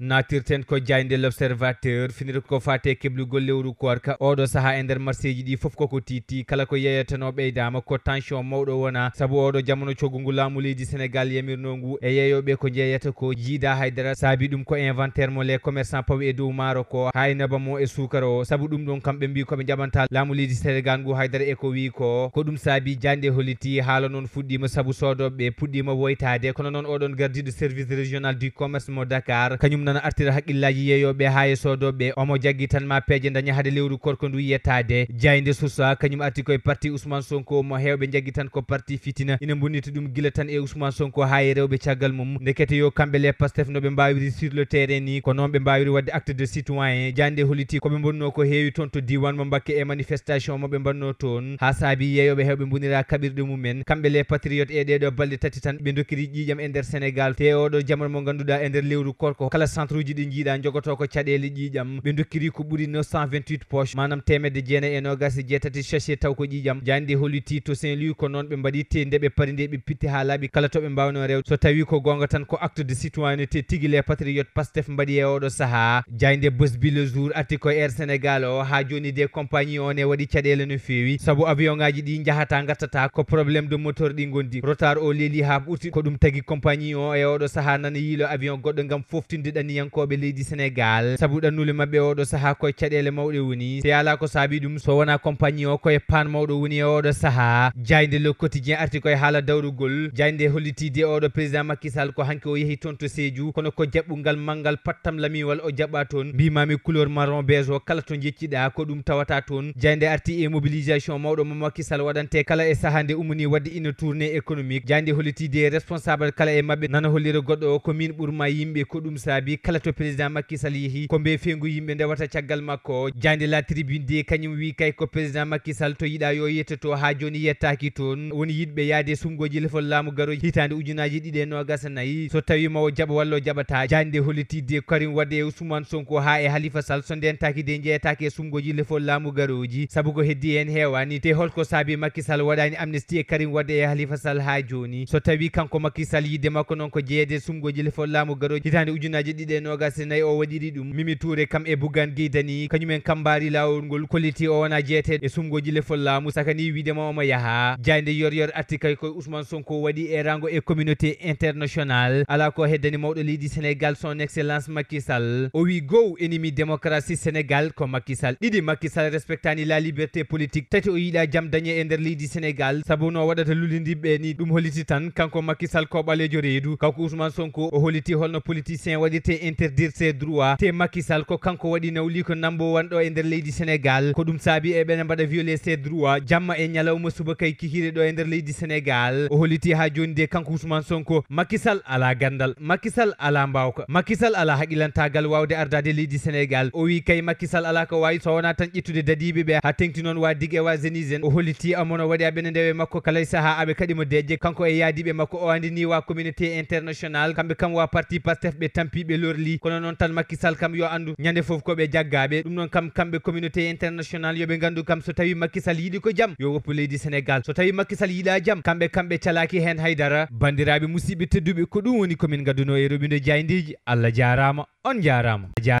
natirten ko jayde l' observateur finir ko fate keblugol lewru korka oɗo saaha e nder marché ji ɗi foof koko titti kala ko yeyatano ɓeydama ko tension mawɗo wona saabu oɗo jamano coggu ngu laamu leydi sénégal yamirno ngu e yeeyoɓe ko jeeyata ko jiida haydara saabi ɗum ko inventaire mo les commerçant pawi e dow maaro ko ha naba mo e sukara o saabu ɗum ɗon kamɓe mbi koɓe jaɓanta laamu leydi sénégal ngu haydara e ko wi ko ko ɗum saabi jande holiti haala noon fuɗɗima saabu sodoɓeɓe puɗɗima woytade kono noon oɗon gardiɗo service régional du commerce mo dakar kañum nana artira haqillaji yeyoɓe ha e sodoɓe omo jaggi tan ma peeje daña haade lewru korko ndu yettade jaynde susa kañum arti koye parti ousmane sonko mo hewɓe jaggi tan ko parti fitina ina bonnita ɗum gila tan e ousmane sonko ha e rewɓe caggal mum nde kete yo kamɓe le pastef noɓe mbawiri sur le terrain ni ko noon ɓe mbawiri wadde acte de citoyen jande holiti koɓe bonno ko heewi toon to diwan mo bakke e manifestation moɓe mbanno toon ha saabi yeyoɓe hewɓe bonira kaɓirɗe mumen kamɓe le patriote e ɗeɗo balɗe tati tan ɓe dokkiri ƴiƴam e nder sénégal te oɗo jamal mo ganduɗa e nder lewru korko kala centre uji ɗi jiiɗa jogoto ko caɗele ƴiƴam ɓe dokkiri ko ɓuuri 928 poche manam temedde jeenayi e nogas jeetati chachet e taw ko ƴiƴam jandi e holliti to saint louis ko noon ɓe mbaɗitte ndeɓe pari nde ɓe pitti ha laaɓi kala toɓe mbawno rewde so tawi ko gonga tan ko acte de citoyenneté tigui les patriote pastef mbaɗi e oɗo saaha jayde bosbi le jour arti ko air sénégal o ha joni de compagnie on e waɗi caɗele no fewi saabu avion ŋaji ɗi jahata gartata ko probléme de moteur ɗi gondi retard o leeli ha ɓurti ko ɗum tagui compagnie o e oɗo saaha nana yiilo avion goɗɗo gam foftindiɗa badaniyankoɓe leydi sénégal saabu ɗannule mabɓe oɗo saaha koye caɗele mawɗe woni so ala ko saabi ɗum so wona compagnie o koye pan mawɗo woni e oɗo saaha jaynde le quotidien arti koye haala dawrugol jaynde hollitide e oɗo président makisal ko hanki o yeehi toon to seeju kono ko jaɓɓungal manngal pattam lamiwal o jaɓɓa toon mbimami couleur marron bege o kala to jecciɗa ko ɗum tawata toon jaynde arti e mobilisation mawɗo mo makisal waɗante kala e saaha nde ummoni wadde ina tourné économique jaynde hollitide e responsable kala e mabɓe nana hollira goɗɗo o ko min ɓurma yimɓe ko ɗum saabi wi kala to président Macky sall yeehi ko mbe fengu yimɓe wata caggal makko jande la tribune de kañum wi kay ko président Macky sall to yida yo yettoto ha joni yettaki toon woni yidɓe yaade sumgoji lefol laamu garoji hitande ujunaji ɗiɗi e no gasa nayyi so tawi ma o wallo jabata o holiti jande hollitidde karim wadde e ousmane sonko ha e halifa sall so ndentaki de jeeyataki e sumgoji lefol laamu garoji saabu ko heddi hen hewani te holko saabi Macky sall waɗani amnesty e karim wadde e halifa sall ha joni so tawi kanko Macky sall yidde makko noon ko jeeyede sumgoji lefol laamu garoji hitande ujunaji ɗiɗi ɗiɗi nogase nayi o waɗiri ɗum mimi touré kam e bugan guidani kañumen kambari lawol ngol kolliti o wona jeeteɗ e sumgoji le fol laamu sakani widema omo yaaha jaynde yoryor arti kay koye ousmane sonko waɗi e rango e communauté international ala ko heddani mawɗo leydi sénégal son excellence makisal o wi gow enimi démocratie sénégal ko makisal ɗiɗi makisal respectani la liberté politique tati o yiiɗa jam dañe e nder leydi sénégal saabu no waɗata lulidiɓɓe ni ɗum holliti tan kanko makisal koɓalejo reedu kanko ousmane sonko o holliti holno politicien waɗirte comité interdire ses droit te makisal ko kanko waɗi nawli ko nambo wanɗo e nder leydi sénégal ko ɗum saabi e ɓene mbaɗa violé ses droit jamma e ñalawma suba kay kihiɗe ɗo e nder leydi sénégal o holiti ha joni de kanko ousmane sonko makisal ala gandal makisal ala mbawka makisal ala haqilantagal wawde ardade leydi sénégal o wi kay makisal ala ko wawi sowona tan ƴettude dadiɓe ɓe ha tengti noon wa digue wa zenisen o holiti amono waɗi aɓene ndewe makko kala saha aɓe kadi mo deje kanko e yaadiɓe makko o andini wa communauté international kamɓe kam wa parti pastef ɓe tampiɓe jillorli kono noon tan makky sall kam yo andu ñande foof koɓe jaggaɓe ɗum noon kam kamɓe communauté international yoɓe gandu kam so tawi makky sall yiiɗi ko jaam yo woppu leydi sénégal so tawi makky sall yiiɗa jaam kamɓe kamɓe calaki hen haydara bandiraɓe musidɓe tedduɓe ko ɗum woni komin gadduno e roɓino diayndeji allah jarama on jarama